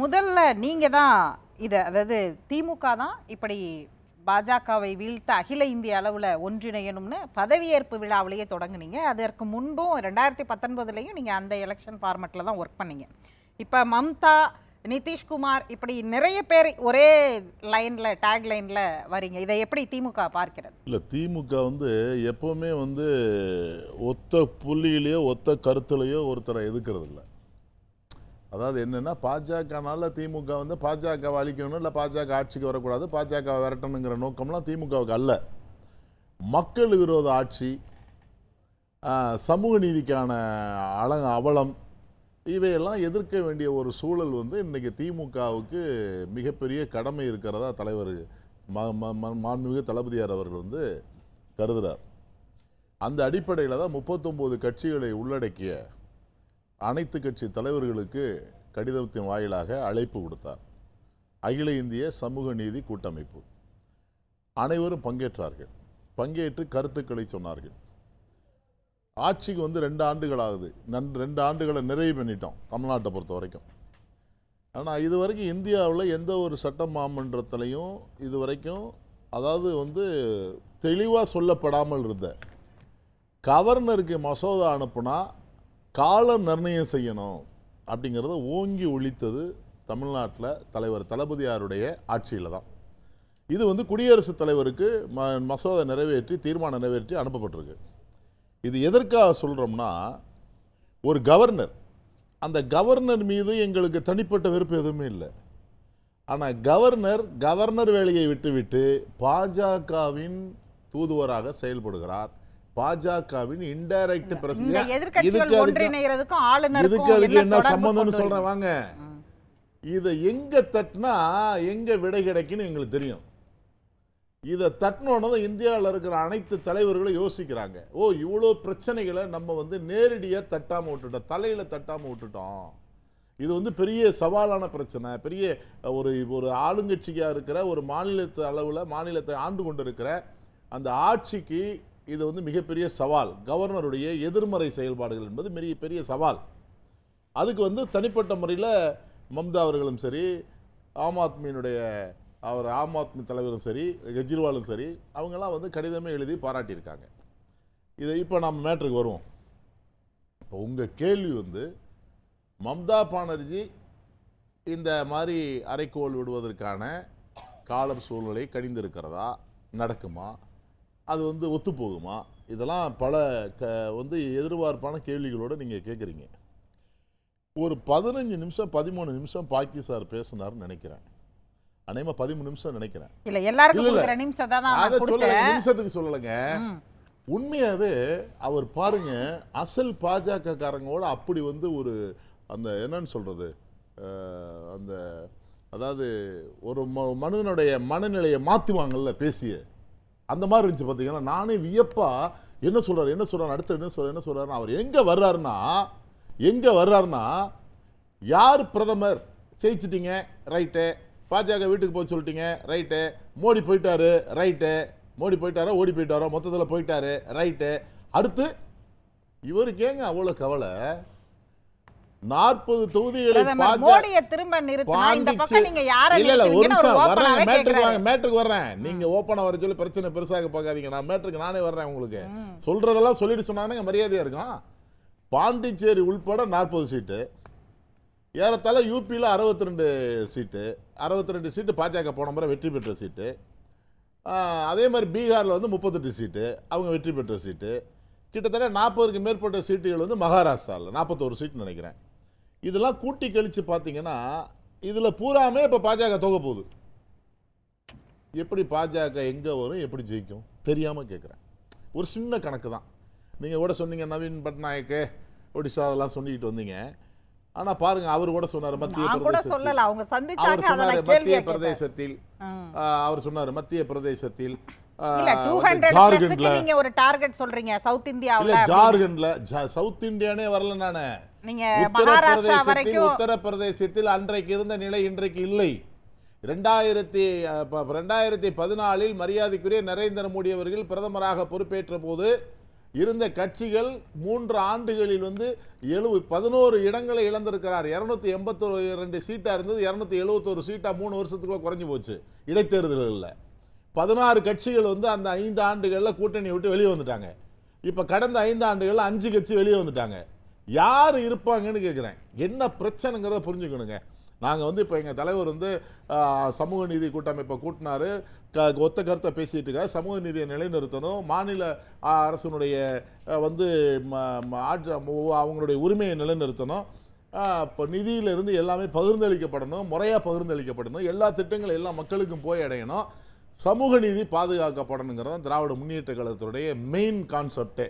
முதல்ல நீங்கள் தான் இதை அதாவது திமுக தான் இப்படி பாஜகவை வீழ்த்த அகில இந்திய அளவில் ஒன்றிணையணும்னு பதவியேற்பு விழாவிலேயே தொடங்குனீங்க அதற்கு முன்பும் ரெண்டாயிரத்தி பத்தொன்பதுலேயும் நீங்கள் அந்த எலெக்ஷன் ஃபார்மெட்டில் தான் ஒர்க் பண்ணீங்க இப்போ மம்தா நிதிஷ்குமார் இப்படி நிறைய பேர் ஒரே லைனில் டேக் லைனில் வரீங்க இதை எப்படி திமுக பார்க்கிறது இல்லை திமுக வந்து எப்போவுமே வந்து ஒத்த புள்ளியிலையோ ஒத்த கருத்துலையோ ஒருத்தரை எதுக்கிறது இல்லை அதாவது என்னென்னா பாஜகனால திமுக வந்து பாஜகவை அழிக்கணும் இல்லை பாஜக ஆட்சிக்கு வரக்கூடாது பாஜக விரட்டணுங்கிற நோக்கம்லாம் திமுகவுக்கு அல்ல மக்கள் விரோத ஆட்சி சமூக நீதிக்கான அல அவலம் இவையெல்லாம் எதிர்க்க வேண்டிய ஒரு சூழல் வந்து இன்றைக்கி திமுகவுக்கு மிகப்பெரிய கடமை இருக்கிறதா தலைவர் மாண்புமிகு தளபதியார் அவர்கள் வந்து கருதுகிறார் அந்த அடிப்படையில் தான் முப்பத்தொம்போது கட்சிகளை உள்ளடக்கிய அனைத்து கட்சி தலைவர்களுக்கு கடிதத்தின் வாயிலாக அழைப்பு கொடுத்தார் அகில இந்திய சமூக நீதி கூட்டமைப்பு அனைவரும் பங்கேற்றார்கள் பங்கேற்று கருத்துக்களை சொன்னார்கள் ஆட்சிக்கு வந்து ரெண்டு ஆண்டுகள் ஆகுது நன் ரெண்டு ஆண்டுகளை நிறைவு பண்ணிட்டோம் தமிழ்நாட்டை பொறுத்த வரைக்கும் ஆனால் இது வரைக்கும் இந்தியாவில் எந்த ஒரு சட்ட மாமன்றத்திலையும் இது வரைக்கும் அதாவது வந்து தெளிவாக சொல்லப்படாமல் இருந்த கவர்னருக்கு மசோதா அனுப்புனா காலம் நிர்ணயம் செய்யணும் அப்படிங்கிறத ஓங்கி ஒழித்தது தமிழ்நாட்டில் தலைவர் தளபதியாருடைய ஆட்சியில் தான் இது வந்து குடியரசுத் தலைவருக்கு ம மசோதை நிறைவேற்றி தீர்மானம் நிறைவேற்றி அனுப்பப்பட்டிருக்கு இது எதற்காக சொல்கிறோம்னா ஒரு கவர்னர் அந்த கவர்னர் மீது எங்களுக்கு தனிப்பட்ட வெறுப்பு எதுவுமே இல்லை ஆனால் கவர்னர் கவர்னர் வேலையை விட்டுவிட்டு பாஜகவின் தூதுவராக செயல்படுகிறார் பாஜகவின் இன்டைரக்ட் பிரச்சனை இதுக்கு அதுக்கு என்ன சம்பந்தம்னு சொல்றேன் வாங்க இதை எங்க தட்டினா எங்க விடை கிடைக்குன்னு எங்களுக்கு தெரியும் இதை தட்டினோன்னு இந்தியாவில் இருக்கிற அனைத்து தலைவர்களும் யோசிக்கிறாங்க ஓ இவ்வளோ பிரச்சனைகளை நம்ம வந்து நேரடியாக தட்டாமல் விட்டுட்டோம் தலையில் தட்டாமல் விட்டுட்டோம் இது வந்து பெரிய சவாலான பிரச்சனை பெரிய ஒரு ஒரு ஆளுங்கட்சியாக இருக்கிற ஒரு மாநிலத்து அளவில் மாநிலத்தை ஆண்டு கொண்டு இருக்கிற அந்த ஆட்சிக்கு இது வந்து மிகப்பெரிய சவால் கவர்னருடைய எதிர்மறை செயல்பாடுகள் என்பது மிக பெரிய சவால் அதுக்கு வந்து தனிப்பட்ட முறையில் மம்தா அவர்களும் சரி ஆம் ஆத்மியினுடைய அவர் ஆம் ஆத்மி தலைவரும் சரி கெஜ்ரிவாலும் சரி அவங்கெல்லாம் வந்து கடிதமே எழுதி பாராட்டியிருக்காங்க இதை இப்போ நம்ம மேட்ருக்கு வருவோம் இப்போ உங்கள் கேள்வி வந்து மம்தா பானர்ஜி இந்த மாதிரி அரைக்கோள் விடுவதற்கான கால சூழ்நிலை கணிந்திருக்கிறதா நடக்குமா அது வந்து ஒத்து போகுமா இதெல்லாம் பல க வந்து எதிர்பார்ப்பான கேள்விகளோடு நீங்கள் கேட்குறீங்க ஒரு பதினஞ்சு நிமிஷம் பதிமூணு நிமிஷம் பாக்கி சார் பேசினார்னு நினைக்கிறேன் அநேகமாக பதிமூணு நிமிஷம் நினைக்கிறேன் இல்லை எல்லாருக்கும் நிமிஷம் அதை சொல்ல நிமிஷத்துக்கு சொல்லலைங்க உண்மையாகவே அவர் பாருங்க அசல் பாஜகக்காரங்களோட அப்படி வந்து ஒரு அந்த என்னன்னு சொல்கிறது அந்த அதாவது ஒரு மனிதனுடைய மனநிலையை மாற்றுவாங்கல்ல பேசிய அந்த மாதிரி இருந்துச்சு பார்த்தீங்கன்னா நானே வியப்பா என்ன சொல்கிறார் என்ன சொல்கிறார் அடுத்து என்ன சொல்கிறார் என்ன சொல்கிறாருன்னா அவர் எங்கே வர்றாருன்னா எங்கே வர்றாருன்னா யார் பிரதமர் ஜெயிச்சிட்டிங்க ரைட்டு பாஜக வீட்டுக்கு போய் சொல்லிட்டீங்க ரைட்டு மோடி போயிட்டாரு ரைட்டு மோடி போயிட்டாரோ ஓடி போயிட்டாரோ மொத்தத்தில் போயிட்டாரு ரைட்டு அடுத்து இவருக்கு ஏங்க அவ்வளோ கவலை நாற்பது தொகுதிகளில் மேட்ருக்கு பிரச்சனை பெருசாக பார்க்காதீங்க நான் மேட்ருக்கு நானே வர்றேன் உங்களுக்கு சொன்னாங்க இருக்கும் பாண்டிச்சேரி உள்பட நாற்பது சீட்டு ஏறத்தாழ யூபியில் அறுபத்தி ரெண்டு சீட்டு அறுபத்தி ரெண்டு சீட்டு பாஜக போன முறை வெற்றி பெற்ற சீட்டு அதே மாதிரி பீகாரில் வந்து முப்பத்தெட்டு சீட்டு அவங்க வெற்றி பெற்ற சீட்டு கிட்டத்தட்ட நாற்பதுக்கு மேற்பட்ட சீட்டுகள் வந்து மகாராஷ்டிராவில் நாற்பத்தோரு சீட்டு நினைக்கிறேன் இதெல்லாம் கூட்டி கழிச்சு பார்த்தீங்கன்னா இதில் பூராமே இப்போ பாஜக தொகை போகுது எப்படி பாஜக எங்கே வரும் எப்படி ஜெயிக்கும் தெரியாமல் கேட்குறேன் ஒரு சின்ன கணக்கு தான் நீங்கள் கூட சொன்னீங்க நவீன் பட்நாயக்கு ஒடிசா அதெல்லாம் சொல்லிக்கிட்டு வந்தீங்க ஆனா பாருங்க அவர் கூட சொன்னாரு மத்திய பிரதேசத்தில் அவர் சொன்னார் மத்திய பிரதேசத்தில் அவர் சொன்னாரு மத்திய பிரதேசத்தில் சொல்றீங்க சவுத் நானு உத்தரப்பிரதேசத்தில் அன்றைக்கு இருந்த நிலை இன்றைக்கு இல்லை ரெண்டாயிரத்தி ரெண்டாயிரத்தி பதினாலில் மரியாதைக்குரிய நரேந்திர மோடி அவர்கள் பிரதமராக பொறுப்பேற்ற போது இருந்த கட்சிகள் மூன்று ஆண்டுகளில் வந்து எழுபது பதினோரு இடங்களை இழந்திருக்கிறார் இரநூத்தி எண்பத்தி ரெண்டு சீட்டாக இருந்தது இரநூத்தி எழுபத்தோரு சீட்டாக மூணு வருஷத்துக்குள்ள குறைஞ்சி போச்சு இடைத்தேர்தல்களில் பதினாறு கட்சிகள் வந்து அந்த ஐந்து ஆண்டுகளில் கூட்டணி விட்டு வெளியே வந்துட்டாங்க இப்போ கடந்த ஐந்து ஆண்டுகளில் அஞ்சு கட்சி வெளியே வந்துட்டாங்க யார் இருப்பாங்கன்னு கேட்குறேன் என்ன பிரச்சனைங்கிறத புரிஞ்சுக்கணுங்க நாங்கள் வந்து இப்போ எங்கள் தலைவர் வந்து சமூக நீதி கூட்டமைப்பை கூட்டினார் க ஒத்த கருத்தை பேசிகிட்டு இருக்க சமூக நீதியை நிலைநிறுத்தணும் மாநில அரசனுடைய வந்து அவங்களுடைய உரிமையை நிலைநிறுத்தணும் இப்போ நிதியிலிருந்து எல்லாமே பகிர்ந்தளிக்கப்படணும் முறையாக பகிர்ந்தளிக்கப்படணும் எல்லா திட்டங்களும் எல்லா மக்களுக்கும் போய் அடையணும் சமூக நீதி பாதுகாக்கப்படணுங்கிறது திராவிட முன்னேற்ற கழகத்தினுடைய மெயின் கான்செப்டே